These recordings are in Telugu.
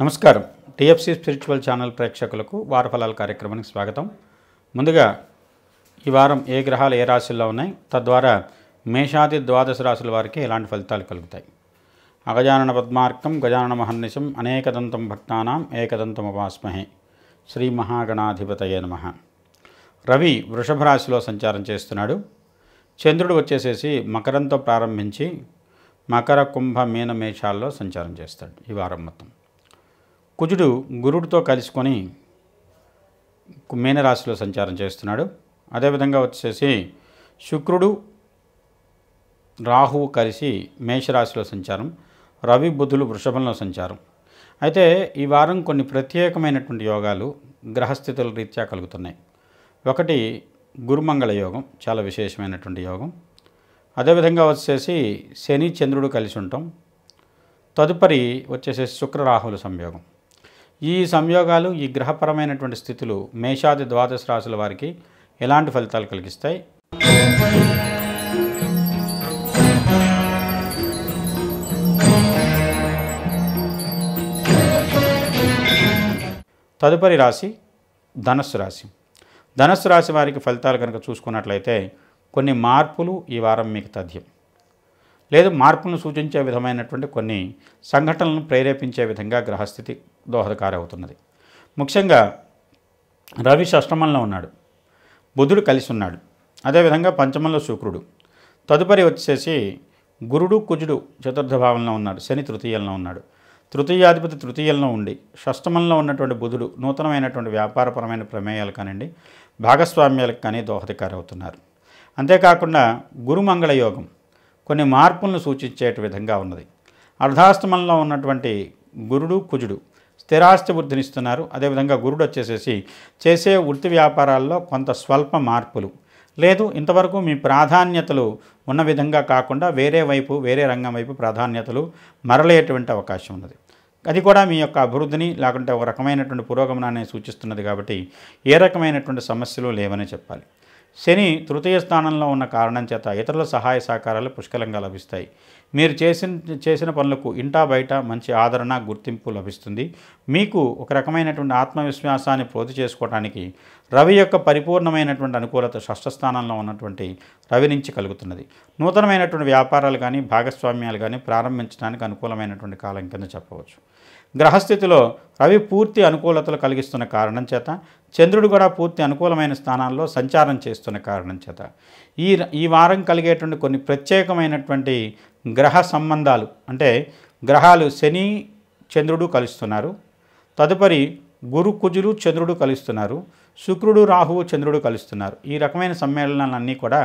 నమస్కారం టిఎఫ్సి స్పిరిచువల్ ఛానల్ ప్రేక్షకులకు వారఫలాల కార్యక్రమానికి స్వాగతం ముందుగా ఈ వారం ఏ గ్రహాలు ఏ రాశుల్లో ఉన్నాయి తద్వారా మేషాది ద్వాదశ రాశుల వారికి ఎలాంటి ఫలితాలు కలుగుతాయి అగజానన పద్మార్కం గజానన మహర్నిశం అనేకదంతం భక్తానాం ఏకదంతం ఉపాస్మహే శ్రీ మహాగణాధిపతయే నమ రవి వృషభ రాశిలో సంచారం చేస్తున్నాడు చంద్రుడు వచ్చేసేసి మకరంతో ప్రారంభించి మకర కుంభ మీనమేషాల్లో సంచారం చేస్తాడు ఈ వారం మొత్తం కుజుడు గురుడితో కలుసుకొని మీనరాశిలో సంచారం చేస్తున్నాడు అదేవిధంగా వచ్చేసి శుక్రుడు రాహువు కలిసి మేషరాశిలో సంచారం రవి బుధులు వృషభంలో సంచారం అయితే ఈ వారం కొన్ని ప్రత్యేకమైనటువంటి యోగాలు గ్రహస్థితుల రీత్యా కలుగుతున్నాయి ఒకటి గురుమంగళ యోగం చాలా విశేషమైనటువంటి యోగం అదేవిధంగా వచ్చేసి శని చంద్రుడు కలిసి ఉంటాం తదుపరి వచ్చేసేసి శుక్రరాహుల సంయోగం ఈ సంయోగాలు ఈ గ్రహపరమైనటువంటి స్థితులు మేషాది ద్వాదశ రాశుల వారికి ఎలాంటి ఫలితాలు కలిగిస్తాయి తదుపరి రాశి ధనస్సు రాశి ధనస్సు రాశి వారికి ఫలితాలు కనుక చూసుకున్నట్లయితే కొన్ని మార్పులు ఈ వారం మీకు తథ్యం లేదు మార్పులను సూచించే విధమైనటువంటి కొన్ని సంఘటనలను ప్రేరేపించే విధంగా గ్రహస్థితి దోహదకారవుతున్నది ముఖ్యంగా రవి షష్టమంలో ఉన్నాడు బుధుడు కలిసి ఉన్నాడు అదేవిధంగా పంచమంలో శుక్రుడు తదుపరి వచ్చేసి గురుడు కుజుడు చతుర్థ భావంలో ఉన్నాడు శని తృతీయంలో ఉన్నాడు తృతీయాధిపతి తృతీయంలో ఉండి షష్టమంలో ఉన్నటువంటి బుధుడు నూతనమైనటువంటి వ్యాపారపరమైన ప్రమేయాలు కానివ్వండి భాగస్వామ్యాలకు కానీ దోహదకారవుతున్నారు అంతేకాకుండా గురుమంగళ యోగం కొన్ని మార్పులను సూచించేట విధంగా ఉన్నది అర్ధాష్టమంలో ఉన్నటువంటి గురుడు కుజుడు స్థిరాస్తి వృద్ధినిస్తున్నారు అదేవిధంగా గురుడు వచ్చేసేసి చేసే వృత్తి వ్యాపారాల్లో కొంత స్వల్ప మార్పులు లేదు ఇంతవరకు మీ ప్రాధాన్యతలు ఉన్న విధంగా కాకుండా వేరే వైపు వేరే రంగం వైపు ప్రాధాన్యతలు మరలేటువంటి అవకాశం ఉన్నది అది కూడా మీ యొక్క అభివృద్ధిని లేకుంటే ఒక రకమైనటువంటి పురోగమనాన్ని సూచిస్తున్నది కాబట్టి ఏ రకమైనటువంటి సమస్యలు లేవని చెప్పాలి శని తృతీయ స్థానంలో ఉన్న కారణం చేత ఇతరుల సహాయ సహకారాలు పుష్కలంగా లభిస్తాయి మీరు చేసిన చేసిన పనులకు ఇంటా బయట మంచి ఆదరణ గుర్తింపు లభిస్తుంది మీకు ఒక రకమైనటువంటి ఆత్మవిశ్వాసాన్ని ప్రోతి చేసుకోవడానికి రవి యొక్క పరిపూర్ణమైనటువంటి అనుకూలత స్థానంలో ఉన్నటువంటి రవి నుంచి కలుగుతున్నది నూతనమైనటువంటి వ్యాపారాలు కానీ భాగస్వామ్యాలు కానీ ప్రారంభించడానికి అనుకూలమైనటువంటి కాలం కింద చెప్పవచ్చు గ్రహస్థితిలో రవి పూర్తి అనుకూలతలు కలిగిస్తున్న కారణం చేత చంద్రుడు కూడా పూర్తి అనుకూలమైన స్థానాల్లో సంచారం చేస్తున్న కారణం చేత ఈ ఈ వారం కలిగేటువంటి కొన్ని ప్రత్యేకమైనటువంటి గ్రహ సంబంధాలు అంటే గ్రహాలు శని చంద్రుడు కలుస్తున్నారు తదుపరి గురు కుజులు చంద్రుడు కలుస్తున్నారు శుక్రుడు రాహువు చంద్రుడు కలుస్తున్నారు ఈ రకమైన సమ్మేళనాలన్నీ కూడా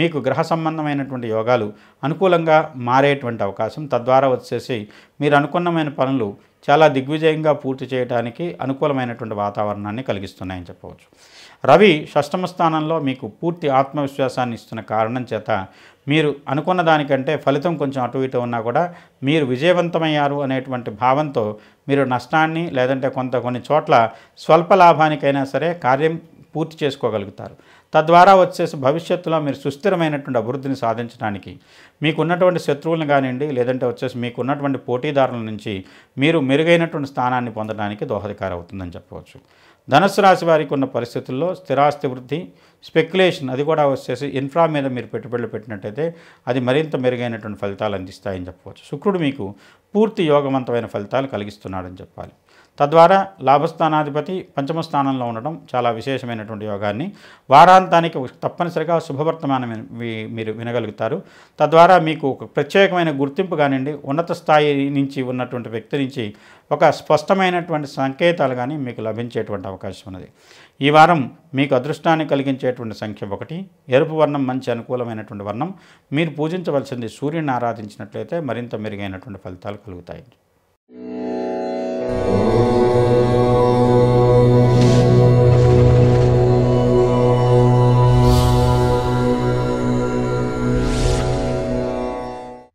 మీకు గ్రహ సంబంధమైనటువంటి యోగాలు అనుకూలంగా మారేటువంటి అవకాశం తద్వారా వచ్చేసి మీరు అనుకున్నమైన పనులు చాలా దిగ్విజయంగా పూర్తి చేయడానికి అనుకూలమైనటువంటి వాతావరణాన్ని కలిగిస్తున్నాయని చెప్పవచ్చు రవి షష్టమ స్థానంలో మీకు పూర్తి ఆత్మవిశ్వాసాన్ని ఇస్తున్న కారణం చేత మీరు అనుకున్న దానికంటే ఫలితం కొంచెం అటు ఇటు ఉన్నా కూడా మీరు విజయవంతమయ్యారు అనేటువంటి భావంతో మీరు నష్టాన్ని లేదంటే కొంత కొన్ని చోట్ల స్వల్ప లాభానికైనా సరే కార్యం పూర్తి చేసుకోగలుగుతారు తద్వారా వచ్చేసి భవిష్యత్తులో మీరు సుస్థిరమైనటువంటి అభివృద్ధిని సాధించడానికి మీకున్నటువంటి శత్రువులను కానివ్వండి లేదంటే వచ్చేసి మీకున్నటువంటి పోటీదారుల నుంచి మీరు మెరుగైనటువంటి స్థానాన్ని పొందడానికి దోహదకారం అవుతుందని చెప్పవచ్చు ధనుసు రాశి వారికి ఉన్న పరిస్థితుల్లో స్థిరాస్తి వృద్ధి స్పెక్యులేషన్ అది కూడా వచ్చేసి ఇన్ఫ్రా మీద మీరు పెట్టుబడులు పెట్టినట్టయితే అది మరింత మెరుగైనటువంటి ఫలితాలు అందిస్తాయని చెప్పవచ్చు శుక్రుడు మీకు పూర్తి యోగవంతమైన ఫలితాలు కలిగిస్తున్నాడని చెప్పాలి తద్వారా లాభస్థానాధిపతి పంచమ స్థానంలో ఉండటం చాలా విశేషమైనటువంటి యోగాన్ని వారాంతానికి తప్పనిసరిగా శుభవర్తమానం మీరు వినగలుగుతారు తద్వారా మీకు ఒక ప్రత్యేకమైన గుర్తింపు కానివ్వండి ఉన్నత స్థాయి నుంచి ఉన్నటువంటి వ్యక్తి నుంచి ఒక స్పష్టమైనటువంటి సంకేతాలు కానీ మీకు లభించేటువంటి అవకాశం ఉన్నది ఈ వారం మీకు అదృష్టాన్ని కలిగించేటువంటి సంఖ్య ఒకటి ఎరుపు వర్ణం మంచి అనుకూలమైనటువంటి వర్ణం మీరు పూజించవలసింది సూర్యుని ఆరాధించినట్లయితే మరింత మెరుగైనటువంటి ఫలితాలు కలుగుతాయి